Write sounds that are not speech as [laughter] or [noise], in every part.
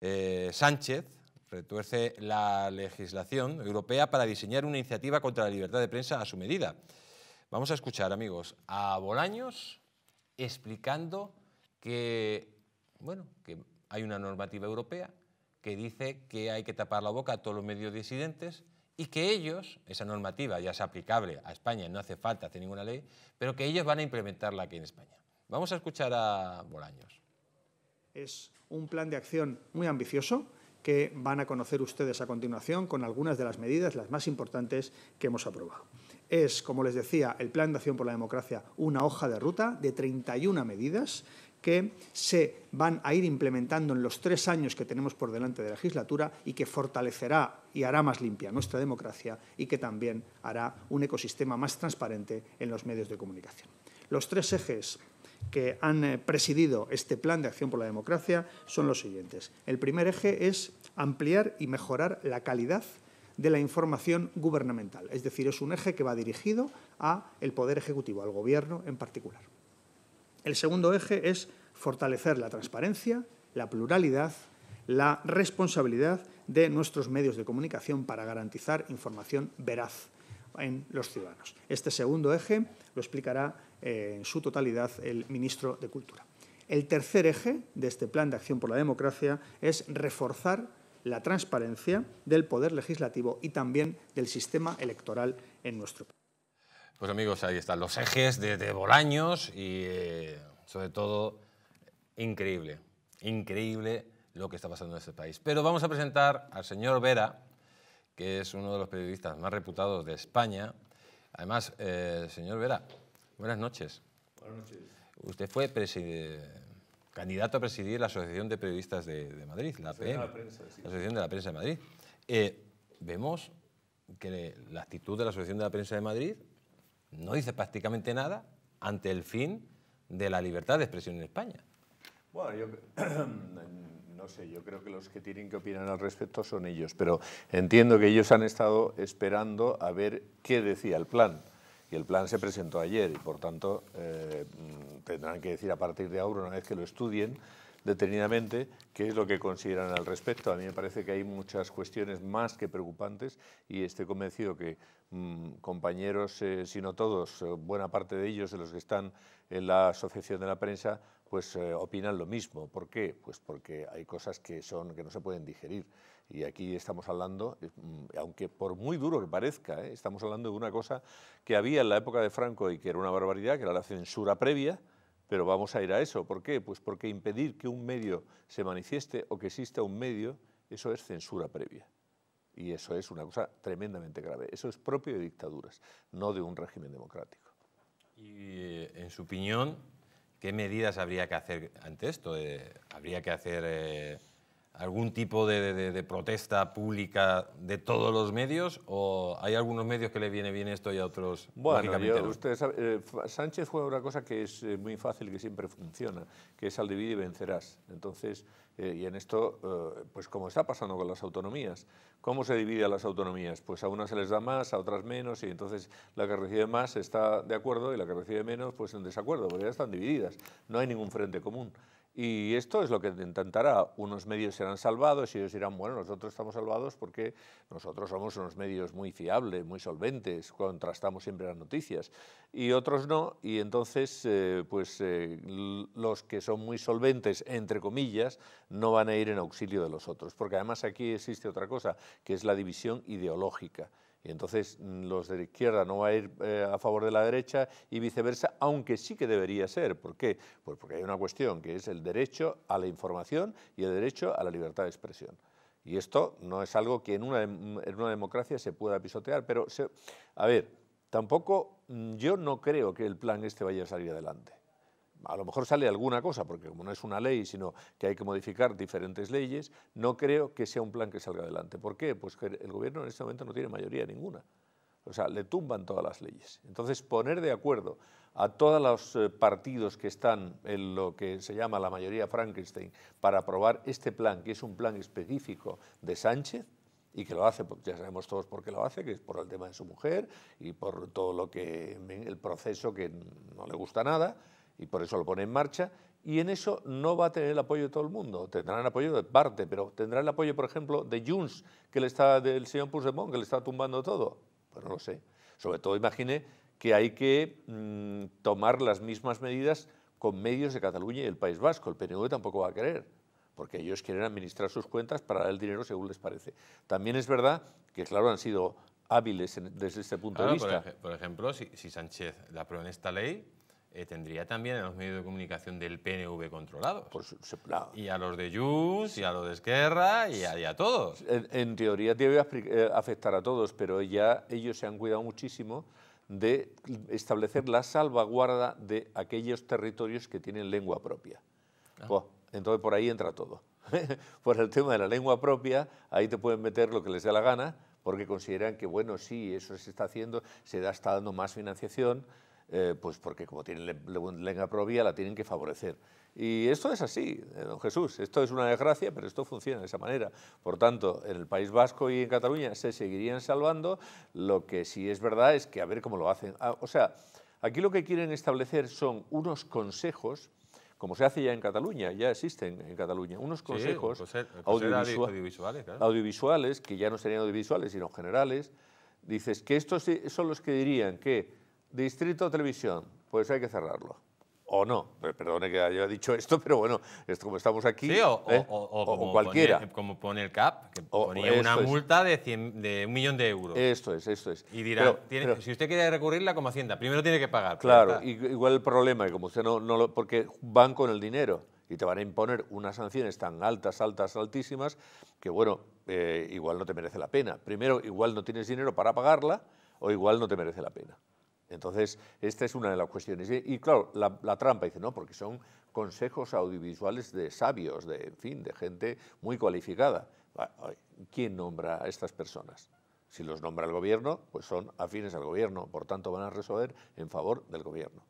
Eh, Sánchez retuerce la legislación europea para diseñar una iniciativa contra la libertad de prensa a su medida. Vamos a escuchar, amigos, a Bolaños explicando que, bueno, que hay una normativa europea que dice que hay que tapar la boca a todos los medios disidentes y que ellos, esa normativa ya es aplicable a España, no hace falta hacer ninguna ley, pero que ellos van a implementarla aquí en España. Vamos a escuchar a Bolaños. Es un plan de acción muy ambicioso que van a conocer ustedes a continuación con algunas de las medidas, las más importantes que hemos aprobado. Es, como les decía, el Plan de Acción por la Democracia, una hoja de ruta de 31 medidas que se van a ir implementando en los tres años que tenemos por delante de la legislatura y que fortalecerá y hará más limpia nuestra democracia y que también hará un ecosistema más transparente en los medios de comunicación. Los tres ejes que han eh, presidido este plan de acción por la democracia son los siguientes. El primer eje es ampliar y mejorar la calidad de la información gubernamental, es decir, es un eje que va dirigido a el poder ejecutivo, al gobierno en particular. El segundo eje es fortalecer la transparencia, la pluralidad, la responsabilidad de nuestros medios de comunicación para garantizar información veraz en los ciudadanos. Este segundo eje lo explicará eh, en su totalidad el ministro de Cultura. El tercer eje de este plan de acción por la democracia es reforzar la transparencia del poder legislativo y también del sistema electoral en nuestro país. Pues amigos, ahí están los ejes de, Bolaños y eh, sobre todo increíble, increíble lo que está pasando en este país. Pero vamos a presentar al señor Vera, que es uno de los periodistas más reputados de España. Además, eh, señor Vera, buenas noches. Buenas noches. Usted fue candidato a presidir la Asociación de Periodistas de, Madrid, la Asociación de la Prensa de Madrid. Eh, vemos que la actitud de la Asociación de la Prensa de Madrid no dice prácticamente nada ante el fin de la libertad de expresión en España. Bueno, yo [clears throat] no sé, yo creo que los que tienen que opinar al respecto son ellos, pero entiendo que ellos han estado esperando a ver qué decía el plan. Y el plan se presentó ayer y, por tanto, eh, tendrán que decir a partir de ahora, una vez que lo estudien detenidamente, qué es lo que consideran al respecto. A mí me parece que hay muchas cuestiones más que preocupantes y estoy convencido que mm, compañeros, eh, si no todos, eh, buena parte de ellos, de los que están en la Asociación de la Prensa, pues eh, opinan lo mismo. ¿Por qué? Pues porque hay cosas que, son, que no se pueden digerir. Y aquí estamos hablando, mm, aunque por muy duro que parezca, ¿eh? estamos hablando de una cosa que había en la época de Franco y que era una barbaridad, que era la censura previa, pero vamos a ir a eso. ¿Por qué? Pues porque impedir que un medio se manifieste o que exista un medio, eso es censura previa. Y eso es una cosa tremendamente grave. Eso es propio de dictaduras, no de un régimen democrático. Y eh, en su opinión, ¿Qué medidas habría que hacer ante esto? Eh, ¿Habría que hacer eh, algún tipo de, protesta pública de todos los medios o hay algunos medios que le viene bien esto y a otros bueno eh, Sánchez fue una cosa que es eh, muy fácil y que siempre funciona que es al dividir y vencerás entonces eh, y en esto pues como está pasando con las autonomías cómo se divide a las autonomías pues a unas se les da más a otras menos y entonces la que recibe más está de acuerdo y la que recibe menos pues en desacuerdo porque ya están divididas no hay ningún frente común y esto es lo que intentará. Unos medios serán salvados y ellos dirán, bueno, nosotros estamos salvados porque nosotros somos unos medios muy fiables, muy solventes, contrastamos siempre las noticias. Y otros no, y entonces eh, pues eh, los que son muy solventes, entre comillas, no van a ir en auxilio de los otros. Porque además aquí existe otra cosa, que es la división ideológica. Y entonces mm, los de la izquierda no va a ir eh, a favor de la derecha y viceversa, aunque sí que debería ser. ¿Por qué? Pues porque hay una cuestión que es el derecho a la información y el derecho a la libertad de expresión. Y esto no es algo que en una, democracia se pueda pisotear, pero a ver, tampoco mm, yo no creo que el plan este vaya a salir adelante a lo mejor sale alguna cosa, porque como no es una ley, sino que hay que modificar diferentes leyes, no creo que sea un plan que salga adelante. ¿Por qué? Pues que el gobierno en este momento no tiene mayoría ninguna. O sea, le tumban todas las leyes. Entonces, poner de acuerdo a todos los eh, partidos que están en lo que se llama la mayoría Frankenstein para aprobar este plan, que es un plan específico de Sánchez, y que lo hace, pues, ya sabemos todos por qué lo hace, que es por el tema de su mujer y por todo lo que el proceso que no le gusta nada, y por eso lo pone en marcha, y en eso no va a tener el apoyo de todo el mundo, tendrán el apoyo de parte, pero tendrán el apoyo, por ejemplo, de Junts, que le está, del señor Puigdemont, que le está tumbando todo, pues no lo sé. Sobre todo imagine que hay que mm, tomar las mismas medidas con medios de Cataluña y el País Vasco, el PNV tampoco va a querer, porque ellos quieren administrar sus cuentas para dar el dinero según les parece. También es verdad que, claro, han sido hábiles desde este punto de vista. Por, ejemplo, si, si Sánchez aprueba en esta ley, eh, tendría también en los medios de comunicación del PNV controlados. Pues, y a los de Jus, y a los de Esquerra, y a, todos. En, teoría debe eh, afectar a todos, pero ya ellos se han cuidado muchísimo de establecer la salvaguarda de aquellos territorios que tienen lengua propia. Ah. entonces por ahí entra todo. [laughs] por el tema de la lengua propia, ahí te pueden meter lo que les dé la gana, porque consideran que, bueno, sí, eso se está haciendo, se está dando más financiación, eh, pues porque como tienen lengua propia la tienen que favorecer. Y esto es así, eh, don Jesús, esto es una desgracia, pero esto funciona de esa manera. Por tanto, en el País Vasco y en Cataluña se seguirían salvando, lo que sí es verdad es que a ver cómo lo hacen. Ah, o sea, aquí lo que quieren establecer son unos consejos como se hace ya en Cataluña, ya existen en Cataluña, unos consejos pues, eh, pues audiovisuales, audiovisuales, que ya no serían audiovisuales, sino generales, dices que estos son los que dirían que Distrito Televisión, pues hay que cerrarlo. O no, perdone que haya dicho esto, [laughs] pero bueno, esto como estamos aquí. ¿eh? o, como cualquiera. Pone, como pone el CAP, que ponía una multa de, de, un millón de euros. Esto es, esto es. Y dirá, si usted quiere recurrirla como Hacienda, primero tiene que pagar. Pues claro, igual el problema, como usted no, lo. porque van con el dinero y te van a imponer unas sanciones tan altas, altas, altísimas, que bueno, eh, igual no te merece la pena. Primero, igual no tienes dinero para pagarla o igual no te merece la pena. Entonces, esta es una de las cuestiones. Y, claro, la, trampa dice, no, porque son consejos audiovisuales de sabios, de, en fin, de gente muy cualificada. ¿Quién nombra a estas personas? Si los nombra el gobierno, pues son afines al gobierno, por tanto van a resolver en favor del gobierno.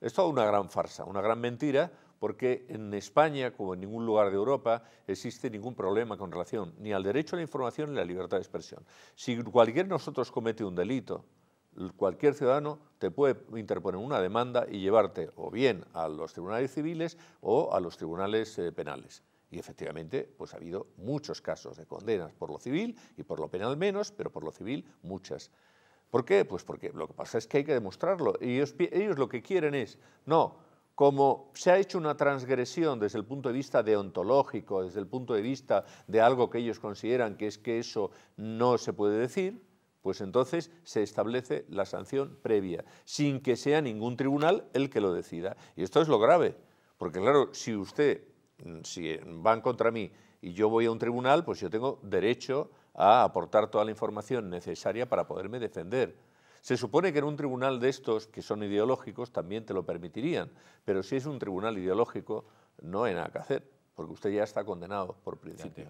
Es una gran farsa, una gran mentira, porque en España, como en ningún lugar de Europa, existe ningún problema con relación ni al derecho a la información ni a la libertad de expresión. Si cualquier de nosotros comete un delito, cualquier ciudadano te puede interponer una demanda y llevarte o bien a los tribunales civiles o a los tribunales eh, penales. Y efectivamente, pues ha habido muchos casos de condenas por lo civil y por lo penal menos, pero por lo civil muchas. ¿Por qué? Pues porque lo que pasa es que hay que demostrarlo. Y ellos lo que quieren es, no, como se ha hecho una transgresión desde el punto de vista deontológico, desde el punto de vista de algo que ellos consideran que es que eso no se puede decir, pues entonces se establece la sanción previa, sin que sea ningún tribunal el que lo decida. Y esto es lo grave, porque claro, si usted, mm, si van contra mí y yo voy a un tribunal, pues yo tengo derecho a aportar toda la información necesaria para poderme defender. Se supone que en un tribunal de estos, que son ideológicos, también te lo permitirían, pero si es un tribunal ideológico, no hay nada que hacer, porque usted ya está condenado por principio.